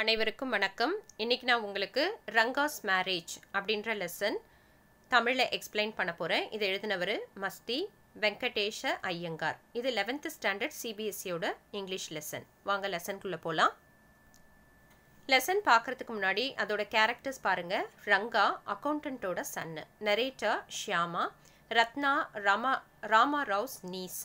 அனைவருக்கும் வணக்கம் இன்றைக்கி நான் உங்களுக்கு ரங்காஸ் மேரேஜ் அப்படின்ற லெசன் தமிழில் எக்ஸ்பிளைன் பண்ண போகிறேன் இது எழுதினவர் மஸ்தி வெங்கடேஷ ஐயங்கார் இது லெவன்த்து ஸ்டாண்டர்ட் சிபிஎஸ்சியோட இங்கிலீஷ் லெசன் வாங்க லெசனுக்குள்ளே போகலாம் லெசன் பார்க்குறதுக்கு முன்னாடி அதோட கேரக்டர்ஸ் பாருங்கள் ரங்கா அக்கௌண்டண்ட்டோட son narrator Shyama Ratna Rama Rama Rao's niece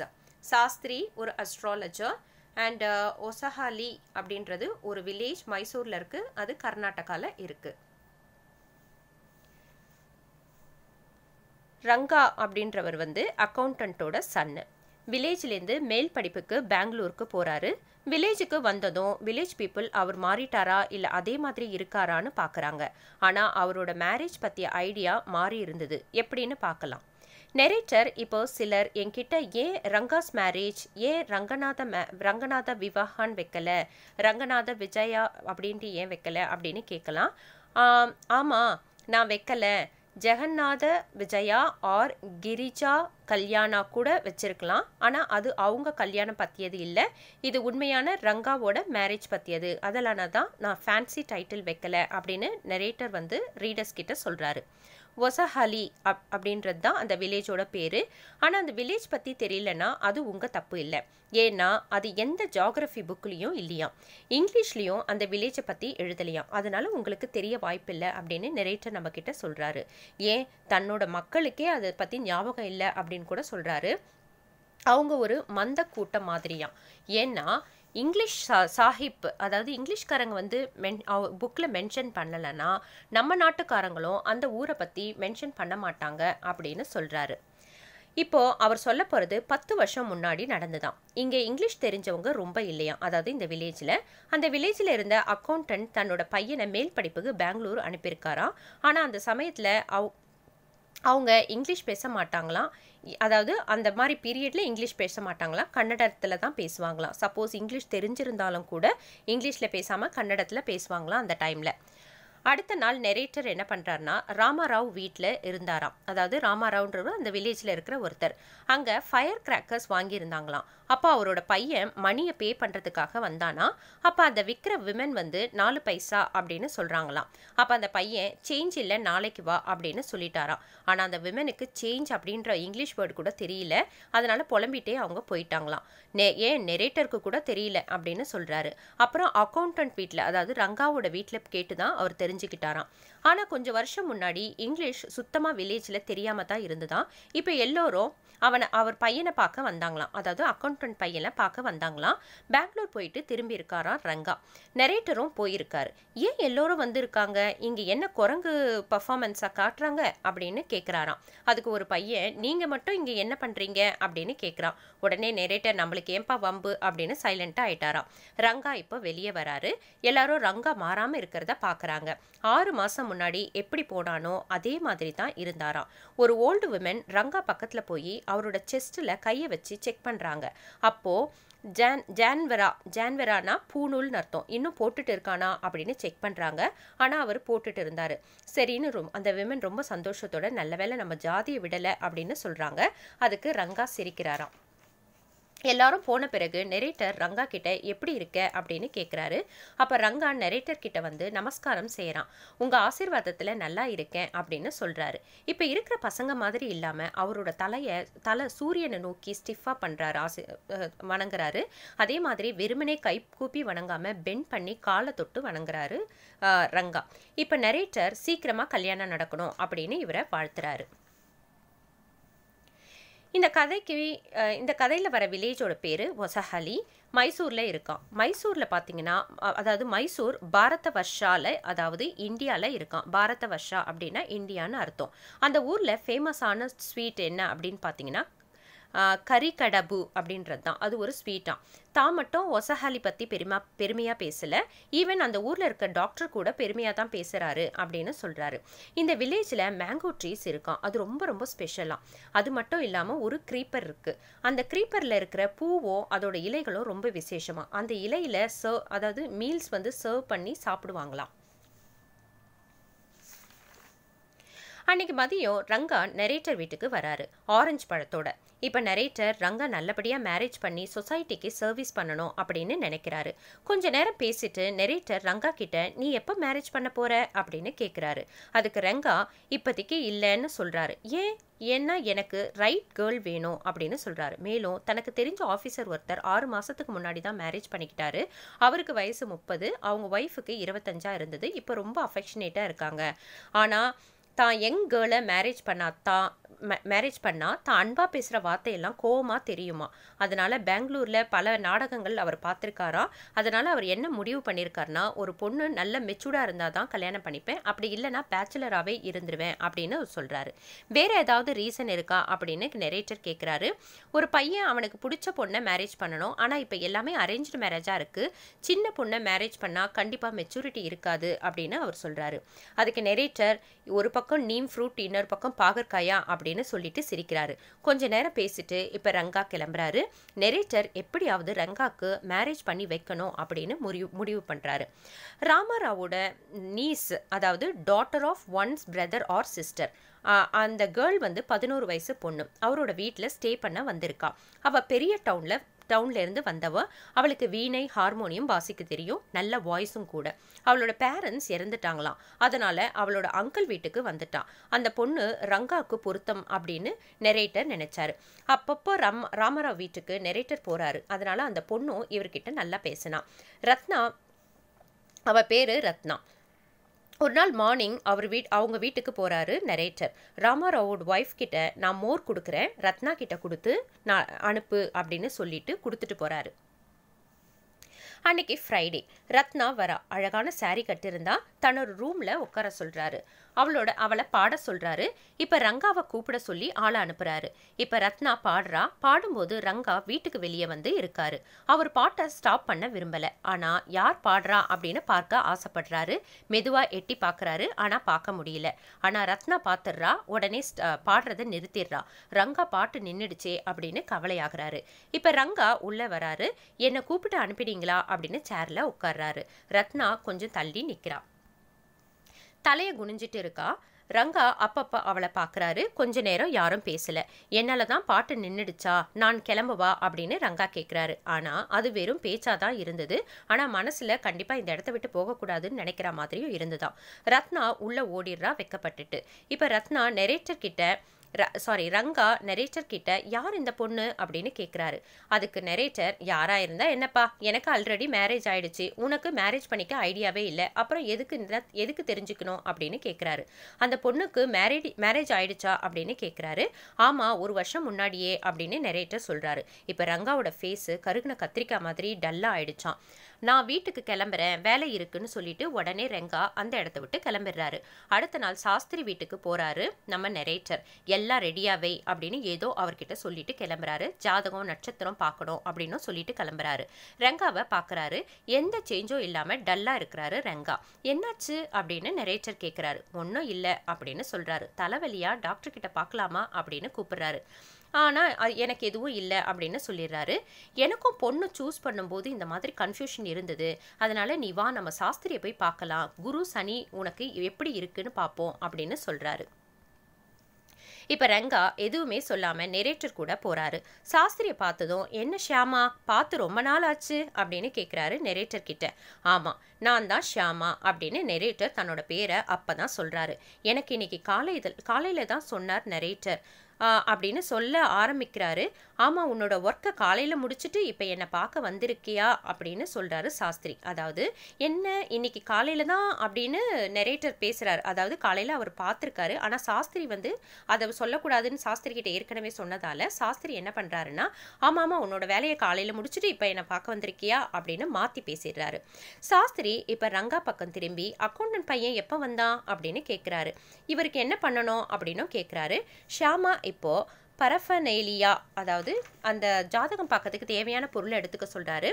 Shastri ஒரு அஸ்ட்ராலஜர் அண்ட் ஒசஹாலி அப்படின்றது ஒரு வில்லேஜ் மைசூரில் இருக்குது அது கர்நாடகாவில் இருக்குது ரங்கா அப்படின்றவர் வந்து அக்கௌண்டண்ட்டோட சன்னு வில்லேஜ்லேருந்து மேல் படிப்புக்கு பெங்களூருக்கு போகிறாரு வில்லேஜுக்கு வந்ததும் வில்லேஜ் பீப்புள் அவர் மாறிட்டாரா இல்லை அதே மாதிரி இருக்காரான்னு பார்க்குறாங்க ஆனால் அவரோட மேரேஜ் பற்றிய ஐடியா மாறி இருந்தது எப்படின்னு பார்க்கலாம் நெரேட்டர் இப்போ சிலர் என்கிட்ட ஏன் ரங்காஸ் மேரேஜ் ஏன் ரங்கநாத மே ரங்கநாத விவாகான் வைக்கல ரங்கநாத விஜயா அப்படின்ட்டு ஏன் வைக்கல அப்படின்னு கேட்கலாம் ஆமாம் நான் வைக்கலை ஜெகநாத விஜயா ஆர் கிரிஜா கல்யாணா கூட வச்சிருக்கலாம் ஆனால் அது அவங்க கல்யாணம் பற்றியது இல்லை இது உண்மையான ரங்காவோட மேரேஜ் பற்றியது அதனால தான் நான் ஃபேன்சி டைட்டில் வைக்கலை அப்படின்னு நெரேட்டர் வந்து ரீடர்ஸ் கிட்ட சொல்கிறாரு ஒசஹலி அப் அப்படின்றது தான் அந்த வில்லேஜோட பேர் ஆனால் அந்த வில்லேஜ் பற்றி தெரியலனா அது உங்கள் தப்பு இல்லை ஏன்னா அது எந்த ஜாகிரஃபி புக்லேயும் இல்லையா இங்கிலீஷ்லேயும் அந்த வில்லேஜை பற்றி எழுதலையாம் அதனால் உங்களுக்கு தெரிய வாய்ப்பில்லை அப்படின்னு நெரேட்டர் நம்மக்கிட்ட சொல்கிறாரு ஏன் தன்னோட மக்களுக்கே அதை பற்றி ஞாபகம் இல்லை அப்படின்னு கூட சொல்கிறாரு அவங்க ஒரு மந்த கூட்டம் மாதிரியாம் ஏன்னா இங்கிலீஷ் சா சாஹிப் அதாவது இங்கிலீஷ்காரங்க வந்து மென் புக்கில் மென்ஷன் பண்ணலைன்னா நம்ம நாட்டுக்காரங்களும் அந்த ஊரை பற்றி மென்ஷன் பண்ண மாட்டாங்க அப்படின்னு சொல்கிறாரு இப்போது அவர் சொல்ல போகிறது பத்து வருஷம் முன்னாடி நடந்துதான் இங்கே இங்கிலீஷ் தெரிஞ்சவங்க ரொம்ப இல்லையா அதாவது இந்த வில்லேஜில் அந்த வில்லேஜில் இருந்த அக்கௌண்டன்ட் தன்னோட பையனை மேல் படிப்புக்கு பெங்களூர் அனுப்பியிருக்காராம் ஆனால் அந்த சமயத்தில் அவ் அவங்க இங்கிலீஷ் பேச மாட்டாங்களாம் அதாவது அந்த மாதிரி பீரியடில் இங்கிலீஷ் பேச மாட்டாங்களாம் கன்னடத்தில் தான் பேசுவாங்களாம் சப்போஸ் இங்கிலீஷ் தெரிஞ்சிருந்தாலும் கூட இங்கிலீஷில் பேசாமல் கன்னடத்தில் பேசுவாங்களாம் அந்த டைமில் அடுத்த நாள் நெரேட்டர் என்ன பண்ணுறாருனா ராமாராவ் வீட்டில் இருந்தாராம் அதாவது ராமாராவ்ன்றவர் அந்த வில்லேஜில் இருக்கிற ஒருத்தர் அங்கே ஃபயர் கிராக்கர்ஸ் வாங்கியிருந்தாங்களாம் அப்போ அவரோட பையன் மணியை பே பண்ணுறதுக்காக வந்தானா அப்போ அந்த விற்கிற விமன் வந்து நாலு பைசா அப்படின்னு சொல்கிறாங்களாம் அப்போ அந்த பையன் சேஞ்ச் இல்லை நாளைக்கு வா அப்படின்னு சொல்லிட்டாராம் ஆனால் அந்த விமனுக்கு சேஞ்ச் அப்படின்ற இங்கிலீஷ் வேர்டு கூட தெரியல அதனால் புலம்பிட்டே அவங்க போயிட்டாங்களாம் நெ ஏன் நெரேட்டருக்கு கூட தெரியல அப்படின்னு சொல்கிறாரு அப்புறம் அக்கௌண்டன்ட் வீட்டில் அதாவது ரங்காவோட வீட்டில் கேட்டு தான் அவர் தெரிஞ்சு தெரிஞ்சுக்கிட்டாராம் ஆனால் கொஞ்சம் வருஷம் முன்னாடி இங்கிலீஷ் சுத்தமாக வில்லேஜில் தெரியாமல் தான் இருந்துதான் இப்போ எல்லோரும் அவனை அவர் பையனை பார்க்க வந்தாங்களாம் அதாவது அக்கௌண்டன்ட் பையனை பார்க்க வந்தாங்களாம் பெங்களூர் போயிட்டு திரும்பி இருக்காராம் ரங்கா நரேட்டரும் போயிருக்காரு ஏன் எல்லோரும் வந்திருக்காங்க இங்கே என்ன குரங்கு பர்ஃபாமன்ஸாக காட்டுறாங்க அப்படின்னு கேட்குறாராம் அதுக்கு ஒரு பையன் நீங்கள் மட்டும் இங்கே என்ன பண்ணுறீங்க அப்படின்னு கேட்குறான் உடனே நெரேட்டர் நம்மளுக்கு ஏன்பா வம்பு அப்படின்னு சைலண்ட்டாக ஆயிட்டாராம் ரங்கா இப்போ வெளியே வராரு எல்லாரும் ரங்கா மாறாமல் இருக்கிறத பார்க்குறாங்க ஆறு மாதம் முன்னாடி எப்படி போனானோ அதே மாதிரி தான் இருந்தாராம் ஒரு ஓல்டு விமன் ரங்கா பக்கத்தில் போய் அவரோட செஸ்ட்டில் கையை வச்சு செக் பண்ணுறாங்க அப்போது ஜான் ஜான்வரா ஜான்வரானா பூநூல்னு அர்த்தம் இன்னும் போட்டுட்டு இருக்கானா அப்படின்னு செக் பண்ணுறாங்க ஆனால் அவர் போட்டுட்டு இருந்தார் சரின்னு ரொம் அந்த விமன் ரொம்ப சந்தோஷத்தோட நல்ல வேலை நம்ம ஜாதியை விடலை அப்படின்னு சொல்கிறாங்க அதுக்கு ரங்கா சிரிக்கிறாராம் எல்லாரும் போன பிறகு நெரேட்டர் ரங்கா கிட்ட எப்படி இருக்க அப்படின்னு கேட்குறாரு அப்போ ரங்கா நெரேட்டர் கிட்ட வந்து நமஸ்காரம் செய்கிறான் உங்கள் ஆசீர்வாதத்தில் நல்லா இருக்கேன் அப்படின்னு சொல்கிறாரு இப்போ இருக்கிற பசங்க மாதிரி இல்லாமல் அவரோட தலையை தலை சூரியனை நோக்கி ஸ்டிஃபாக பண்ணுறாரு ஆசி வணங்குறாரு அதே மாதிரி வெறுமனே கை கூப்பி வணங்காமல் பெண்ட் பண்ணி காலை தொட்டு வணங்குறாரு ரங்கா இப்போ நெரேட்டர் சீக்கிரமாக கல்யாணம் நடக்கணும் அப்படின்னு இவரை வாழ்த்துறாரு இந்த கதைக்கு இந்த கதையில் வர வில்லேஜோட பேர் ஒசஹலி மைசூரில் இருக்கான் மைசூரில் பார்த்தீங்கன்னா அதாவது மைசூர் பாரத வர்ஷாவில் அதாவது இந்தியாவில் இருக்கான் பாரத வர்ஷா அப்படின்னா இந்தியான்னு அர்த்தம் அந்த ஊரில் ஃபேமஸான ஸ்வீட் என்ன அப்படின்னு பார்த்தீங்கன்னா கரிகடபு அப்படின்றது தான் அது ஒரு ஸ்வீட்டாக தான் மட்டும் ஒசஹாலி பற்றி பெருமா பெருமையாக பேசலை ஈவன் அந்த ஊரில் இருக்க டாக்டர் கூட பெருமையாக தான் பேசுகிறாரு அப்படின்னு சொல்கிறாரு இந்த வில்லேஜில் மேங்கோ ட்ரீஸ் இருக்கான் அது ரொம்ப ரொம்ப ஸ்பெஷலாக அது மட்டும் இல்லாமல் ஒரு க்ரீப்பர் இருக்குது அந்த க்ரீப்பரில் இருக்கிற பூவோ அதோட இலைகளோ ரொம்ப விசேஷமாக அந்த இலையில் சர்வ் அதாவது மீல்ஸ் வந்து சர்வ் பண்ணி சாப்பிடுவாங்களாம் அன்னைக்கு மதியம் ரங்கா நரேட்டர் வீட்டுக்கு வராரு ஆரஞ்சு பழத்தோட இப்போ நரேட்டர் ரங்கா நல்லபடியாக மேரேஜ் பண்ணி சொசைட்டிக்கு சர்வீஸ் பண்ணணும் அப்படின்னு நினைக்கிறாரு கொஞ்ச நேரம் பேசிட்டு நரேட்டர் ரங்கா கிட்ட நீ எப்போ மேரேஜ் பண்ண போற அப்படின்னு கேட்குறாரு அதுக்கு ரங்கா இப்போதைக்கு இல்லைன்னு சொல்கிறாரு ஏன் ஏன்னா எனக்கு ரைட் கேர்ள் வேணும் அப்படின்னு சொல்கிறாரு மேலும் தனக்கு தெரிஞ்ச ஆஃபீஸர் ஒருத்தர் ஆறு மாதத்துக்கு முன்னாடி தான் மேரேஜ் பண்ணிக்கிட்டாரு அவருக்கு வயசு முப்பது அவங்க ஒய்ஃபுக்கு இருபத்தஞ்சா இருந்தது இப்போ ரொம்ப அஃபெக்ஷனேட்டாக இருக்காங்க ஆனால் தான் யங் கேர்ளை மேரேஜ் பண்ணாதான் மேரேஜ் பண்ணால் தான் அன்பாக பேசுகிற வார்த்தையெல்லாம் கோவமாக தெரியுமா அதனால் பெங்களூரில் பல நாடகங்கள் அவர் பார்த்துருக்காரா அதனால் அவர் என்ன முடிவு பண்ணியிருக்காருனா ஒரு பொண்ணு நல்ல மெச்சூர்டாக இருந்தால் தான் கல்யாணம் பண்ணிப்பேன் அப்படி இல்லைனா பேச்சுலராகவே இருந்துருவேன் அப்படின்னு சொல்கிறாரு வேறு ஏதாவது ரீசன் இருக்கா அப்படின்னு நெரேட்டர் கேட்குறாரு ஒரு பையன் அவனுக்கு பிடிச்ச பொண்ணை மேரேஜ் பண்ணணும் ஆனால் இப்போ எல்லாமே அரேஞ்சு மேரேஜாக இருக்குது சின்ன பொண்ணை மேரேஜ் பண்ணால் கண்டிப்பாக மெச்சூரிட்டி இருக்காது அப்படின்னு அவர் சொல்கிறாரு அதுக்கு நெரேட்டர் ஒரு பக்கம் நீம் ஃப்ரூட் இன்னொரு பக்கம் பாகற்காயா அப்படின்னு சொல்லிட்டு சிரிக்கிறாரு கொஞ்ச நேரம் பேசிட்டு இப்போ ரங்கா கிளம்புறாரு நெரேட்டர் எப்படியாவது ரங்காக்கு மேரேஜ் பண்ணி வைக்கணும் அப்படின்னு முடிவு முடிவு பண்ணுறாரு ராமாராவோட நீஸ் அதாவது daughter of one's brother or sister அந்த கேர்ள் வந்து பதினோரு வயசு பொண்ணு அவரோட வீட்டில் ஸ்டே பண்ண வந்திருக்கா அவள் பெரிய டவுனில் இருந்து வந்தவ அவளுக்கு வீணை ஹார்மோனியம் வாசிக்க தெரியும் நல்ல வாய்ஸும் கூட அவளோட பேரண்ட்ஸ் இறந்துட்டாங்களாம் அதனால் அவளோட அங்கிள் வீட்டுக்கு வந்துட்டான் அந்த பொண்ணு ரங்காவுக்கு பொருத்தம் அப்படின்னு நெரேட்டர் நினச்சாரு அப்பப்போ ரம் ராமராவ் வீட்டுக்கு நெரேட்டர் போகிறாரு அதனால் அந்த பொண்ணும் இவர்கிட்ட நல்லா பேசினான் ரத்னா அவள் பேர் ரத்னா ஒரு நாள் மார்னிங் அவர் வீட் அவங்க வீட்டுக்கு போகிறாரு நரேட்டர் ராமாராவோட ஒய்ஃப் கிட்ட நான் மோர் கொடுக்குறேன் ரத்னா கிட்ட கொடுத்து நான் அனுப்பு அப்படின்னு சொல்லிட்டு கொடுத்துட்டு போகிறாரு அன்னைக்கு ஃப்ரைடே ரத்னா வரா அழகான சாரி கட்டியிருந்தா தன்னோட ரூம்ல உட்கார சொல்றாரு அவளோட அவளை பாட சொல்றாரு இப்ப ரங்காவை கூப்பிட சொல்லி ஆளை அனுப்புறாரு இப்ப ரத்னா பாடுறா பாடும்போது ரங்கா வீட்டுக்கு வெளியே வந்து இருக்காரு அவர் பாட்டை ஸ்டாப் பண்ண விரும்பல ஆனா யார் பாடுறா அப்படின்னு பார்க்க ஆசைப்படுறாரு மெதுவா எட்டி பாக்குறாரு ஆனா பார்க்க முடியல ஆனா ரத்னா பாத்துடுறா உடனே பாடுறதை நிறுத்திடுறா ரங்கா பாட்டு நின்றுடுச்சே அப்படின்னு கவலையாகிறாரு இப்ப ரங்கா உள்ள வராரு என்னை கூப்பிட்டு அனுப்பிடுங்களா அப்படின்னு சேரில் உட்கார்றாரு ரத்னா கொஞ்சம் தள்ளி நிற்கிறா தலையை குனிஞ்சிட்டு இருக்கா ரங்கா அப்பப்போ அவளை பார்க்குறாரு கொஞ்ச நேரம் யாரும் பேசலை என்னால் தான் பாட்டு நின்றுடுச்சா நான் கிளம்புவா அப்படின்னு ரங்கா கேட்குறாரு ஆனால் அது வெறும் பேச்சாக தான் இருந்தது ஆனால் மனசில் கண்டிப்பாக இந்த இடத்த விட்டு போகக்கூடாதுன்னு நினைக்கிற மாதிரியும் இருந்துதான் ரத்னா உள்ளே ஓடிடுறா வெக்கப்பட்டுட்டு இப்போ ரத்னா நெரேட்டர் கிட்ட சாரி ரங்கா நெரேட்டர் கிட்ட யார் இந்த பொண்ணு அப்படின்னு கேட்குறாரு அதுக்கு நெரேட்டர் யாராக இருந்தால் என்னப்பா எனக்கு ஆல்ரெடி மேரேஜ் ஆயிடுச்சு உனக்கு மேரேஜ் பண்ணிக்க ஐடியாவே இல்லை அப்புறம் எதுக்கு எதுக்கு தெரிஞ்சுக்கணும் அப்படின்னு கேட்குறாரு அந்த பொண்ணுக்கு மேரேஜ் மேரேஜ் ஆயிடுச்சா அப்படின்னு கேட்குறாரு ஆமாம் ஒரு வருஷம் முன்னாடியே அப்படின்னு நெரேட்டர் சொல்கிறாரு இப்போ ரங்காவோட ஃபேஸு கருகுன கத்திரிக்காய் மாதிரி டல்லாக ஆயிடுச்சான் நான் வீட்டுக்கு கிளம்புறேன் வேலை இருக்குன்னு சொல்லிட்டு உடனே ரெங்கா அந்த இடத்த விட்டு கிளம்பிடுறாரு அடுத்த நாள் சாஸ்திரி வீட்டுக்கு போகிறாரு நம்ம நெரேட்டர் எல்லாம் ரெடியாவே அப்படின்னு ஏதோ அவர்கிட்ட சொல்லிட்டு கிளம்புறாரு ஜாதகம் நட்சத்திரம் பார்க்கணும் அப்படின்னு சொல்லிட்டு கிளம்புறாரு ரங்காவை பார்க்குறாரு எந்த சேஞ்சும் இல்லாமல் டல்லாக இருக்கிறாரு ரங்கா என்னாச்சு அப்படின்னு நெரேச்சர் கேட்குறாரு ஒன்றும் இல்லை அப்படின்னு சொல்கிறாரு தலைவலியாக டாக்டர் கிட்ட பார்க்கலாமா அப்படின்னு கூப்பிடுறாரு ஆனால் எனக்கு எதுவும் இல்லை அப்படின்னு சொல்லிடுறாரு எனக்கும் பொண்ணு சூஸ் பண்ணும்போது இந்த மாதிரி கன்ஃபியூஷன் இருந்தது அதனால் நீ வா நம்ம சாஸ்திரியை போய் பார்க்கலாம் குரு சனி உனக்கு எப்படி இருக்குன்னு பார்ப்போம் அப்படின்னு சொல்கிறாரு இப்போ ரங்கா எதுவுமே சொல்லாமல் நெரேட்டர் கூட போகிறாரு சாஸ்திரியை பார்த்ததும் என்ன ஷியாமா பார்த்து ரொம்ப நாள் ஆச்சு அப்படின்னு கேட்குறாரு நெரேட்டர் கிட்ட ஆமாம் நான் தான் ஷியாமா அப்படின்னு நெரேட்டர் தன்னோட பேரை அப்போ தான் சொல்கிறாரு எனக்கு இன்னைக்கு காலை காலையில் தான் சொன்னார் நெரேட்டர் அப்படின்னு சொல்ல ஆரம்பிக்கிறாரு ஆமாம் உன்னோட ஒர்க்கை காலையில் முடிச்சுட்டு இப்போ என்னை பார்க்க வந்திருக்கியா அப்படின்னு சொல்கிறாரு சாஸ்திரி அதாவது என்ன இன்னைக்கு காலையில் தான் அப்படின்னு நெரேட்டர் பேசுகிறார் அதாவது காலையில் அவர் பார்த்துருக்காரு ஆனால் சாஸ்திரி வந்து அதை சொல்லக்கூடாதுன்னு சாஸ்திரி கிட்டே ஏற்கனவே சொன்னதால் சாஸ்திரி என்ன பண்ணுறாருன்னா ஆமாம் ஆமாம் உன்னோட வேலையை காலையில் முடிச்சுட்டு இப்போ என்னை பார்க்க வந்திருக்கியா அப்படின்னு மாற்றி பேசிடுறாரு சாஸ்திரி இப்போ ரங்கா பக்கம் திரும்பி அக்கௌண்டன்ட் பையன் எப்போ வந்தான் அப்படின்னு கேட்குறாரு இவருக்கு என்ன பண்ணணும் அப்படின்னும் கேட்குறாரு ஷியாமா இப்போது பரஃபனேலியா அதாவது அந்த ஜாதகம் பார்க்கறதுக்கு தேவையான பொருளை எடுத்துக்க சொல்கிறாரு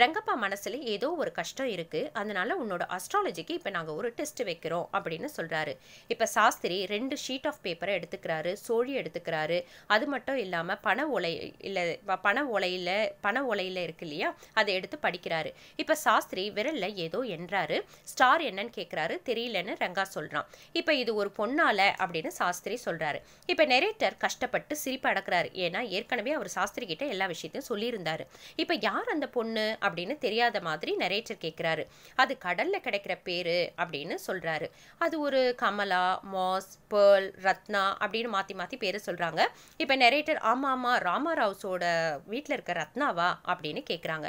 ரங்கப்பா மனசில் ஏதோ ஒரு கஷ்டம் இருக்குது அதனால் உன்னோட அஸ்ட்ராலஜிக்கு இப்போ நாங்கள் ஒரு டெஸ்ட் வைக்கிறோம் அப்படின்னு சொல்கிறாரு இப்போ சாஸ்திரி ரெண்டு ஷீட் ஆஃப் பேப்பரை எடுத்துக்கிறாரு சோழி எடுத்துக்கிறாரு அது மட்டும் இல்லாமல் பண ஒலை இல்லை பண ஓலையில் பண ஓலையில் இருக்கு இல்லையா அதை எடுத்து படிக்கிறாரு இப்போ சாஸ்திரி விரலில் ஏதோ என்றாரு ஸ்டார் என்னன்னு கேட்குறாரு தெரியலன்னு ரங்கா சொல்கிறான் இப்போ இது ஒரு பொண்ணால அப்படின்னு சாஸ்திரி சொல்கிறாரு இப்போ நெரேட்டர் கஷ்டப்பட்டு சிரிப்பு அடக்கிறாரு ஏன்னா ஏற்கனவே அவர் சாஸ்திரி கிட்ட எல்லா விஷயத்தையும் சொல்லியிருந்தாரு இப்போ யார் அந்த பொண்ணு அப்படின்னு தெரியாத மாதிரி நரேட்டர் கேட்குறாரு அது கடலில் கிடைக்கிற பேர் அப்படின்னு சொல்கிறாரு அது ஒரு கமலா மாஸ் பேர்ல் ரத்னா அப்படின்னு மாற்றி மாற்றி பேர் சொல்கிறாங்க இப்போ நரேட்டர் ஆமா ஆமா ராமாராவ்ஸோட வீட்டில் இருக்க ரத்னாவா அப்படின்னு கேட்குறாங்க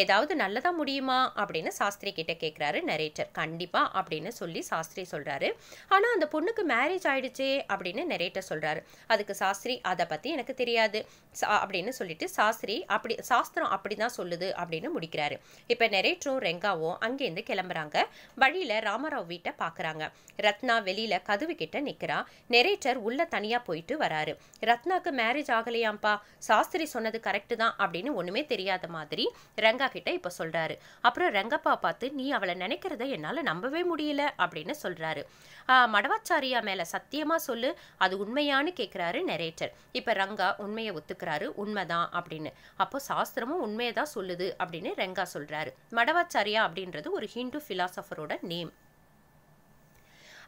ஏதாவது நல்லதாக முடியுமா அப்படின்னு சாஸ்திரி கிட்ட கேட்குறாரு நரேட்டர் கண்டிப்பாக அப்படின்னு சொல்லி சாஸ்திரி சொல்கிறாரு ஆனால் அந்த பொண்ணுக்கு மேரேஜ் ஆயிடுச்சே அப்படின்னு நரேட்டர் சொல்றாரு அதுக்கு சாஸ்திரி அதை பற்றி எனக்கு தெரியாது சா அப்படின்னு சொல்லிட்டு சாஸ்திரி அப்படி சாஸ்திரம் அப்படி தான் சொல்லுது அப்படின்னு முடிக்கிறாரு இப்போ நெரேட்டரும் ரெங்காவும் அங்கேருந்து கிளம்புறாங்க வழியில் ராமராவ் வீட்டை பார்க்குறாங்க ரத்னா வெளியில் கதவு கிட்ட நிற்கிறா நெரேட்டர் உள்ளே தனியாக போயிட்டு வராரு ரத்னாக்கு மேரேஜ் ஆகலையாம்ப்பா சாஸ்திரி சொன்னது கரெக்டு தான் அப்படின்னு ஒன்றுமே தெரியாத மாதிரி ரங்கா கிட்ட இப்போ சொல்கிறாரு அப்புறம் ரங்கப்பா பார்த்து நீ அவளை நினைக்கிறத என்னால் நம்பவே முடியல அப்படின்னு சொல்கிறாரு மடவாச்சாரியா மேலே சத்தியமாக சொல்லு அது உண்மையான்னு கேட்குறாரு நெரேட்டர் இப்போ ரங்கா உண்மையை ஒத்துக்கிறாரு உண்மைதான் அப்படின்னு அப்போ சாஸ்திரமும் உண்மையை தான் சொல்லுது அப்படின்னு ரங்கா சொல்கிறாரு மடவாச்சாரியா அப்படின்றது ஒரு ஹிந்து ஃபிலாசபரோட நேம்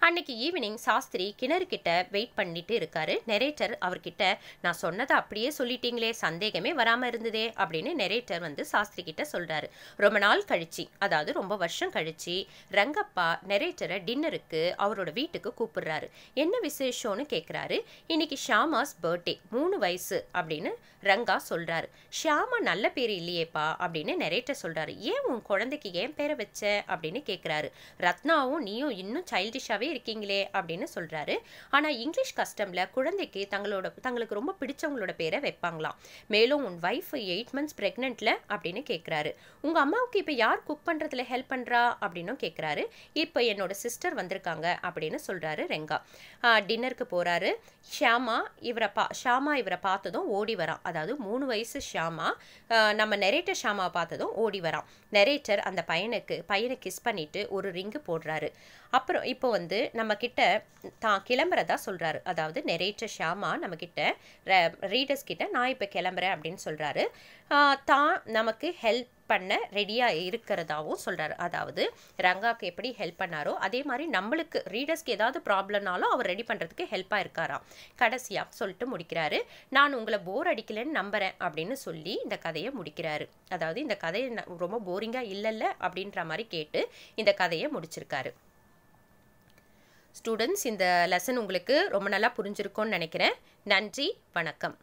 அன்னைக்கு ஈவினிங் சாஸ்திரி கிணறு கிட்ட வெயிட் பண்ணிட்டு இருக்காரு நெரேட்டர் அவர்கிட்ட நான் சொன்னதை அப்படியே சொல்லிட்டீங்களே சந்தேகமே வராமல் இருந்ததே அப்படின்னு நெரேட்டர் வந்து சாஸ்திரி கிட்ட சொல்றாரு ரொம்ப நாள் கழிச்சு அதாவது ரொம்ப வருஷம் கழிச்சு ரங்கப்பா நெரேட்டரை டின்னருக்கு அவரோட வீட்டுக்கு கூப்பிடுறாரு என்ன விசேஷம்னு கேட்குறாரு இன்னைக்கு ஷியாமாஸ் பர்த்டே மூணு வயசு அப்படின்னு ரங்கா சொல்றாரு ஷியாமா நல்ல பேர் இல்லையேப்பா அப்படின்னு நெரேட்டர் சொல்றாரு ஏன் உன் குழந்தைக்கு ஏன் பேரை வச்ச அப்படின்னு கேட்குறாரு ரத்னாவும் நீயும் இன்னும் சைல்டிஷாவே இருக்கீங்களே அப்படின்னு சொல்கிறாரு ஆனால் இங்கிலீஷ் கஸ்டமில் குழந்தைக்கு தங்களோட தங்களுக்கு ரொம்ப பிடிச்சவங்களோட பேரை வைப்பாங்களாம் மேலும் உன் ஒய்ஃப் எயிட் மந்த்ஸ் ப்ரெக்னென்ட்டில் அப்படின்னு கேட்குறாரு உங்கள் அம்மாவுக்கு இப்போ யார் குக் பண்ணுறதுல ஹெல்ப் பண்ணுறா அப்படின்னும் கேட்குறாரு இப்போ என்னோட சிஸ்டர் வந்திருக்காங்க அப்படின்னு சொல்கிறாரு ரெங்கா டின்னருக்கு போகிறாரு ஷியாமா இவரை பா ஷியாமா இவரை பார்த்ததும் ஓடி வரான் அதாவது மூணு வயசு ஷியாமா நம்ம நெரேட்டர் ஷியாமாவை பார்த்ததும் ஓடி வரான் நெரேட்டர் அந்த பையனுக்கு பையனை கிஸ் பண்ணிவிட்டு ஒரு ரிங்கு போடுறாரு அப்புறம் இப்போ வந்து நம்ம கிட்ட தான் கிளம்புறதா சொல்கிறாரு அதாவது நெரேட்டர் ஷியாமா கிட்ட ரீடர்ஸ் கிட்ட நான் இப்போ கிளம்புறேன் அப்படின்னு சொல்கிறாரு தான் நமக்கு ஹெல்ப் பண்ண ரெடியாக இருக்கிறதாவும் சொல்கிறாரு அதாவது ரங்காவுக்கு எப்படி ஹெல்ப் பண்ணாரோ அதே மாதிரி நம்மளுக்கு ரீடர்ஸ்க்கு ஏதாவது ப்ராப்ளம்னாலும் அவர் ரெடி பண்ணுறதுக்கு ஹெல்ப்பாக இருக்காராம் கடைசியாக சொல்லிட்டு முடிக்கிறாரு நான் உங்களை போர் அடிக்கலன்னு நம்புகிறேன் அப்படின்னு சொல்லி இந்த கதையை முடிக்கிறாரு அதாவது இந்த கதையை ரொம்ப போரிங்காக இல்லைல்ல அப்படின்ற மாதிரி கேட்டு இந்த கதையை முடிச்சிருக்காரு ஸ்டூடெண்ட்ஸ் இந்த லெசன் உங்களுக்கு ரொம்ப நல்லா புரிஞ்சிருக்கோன்னு நினைக்கிறேன் நன்றி வணக்கம்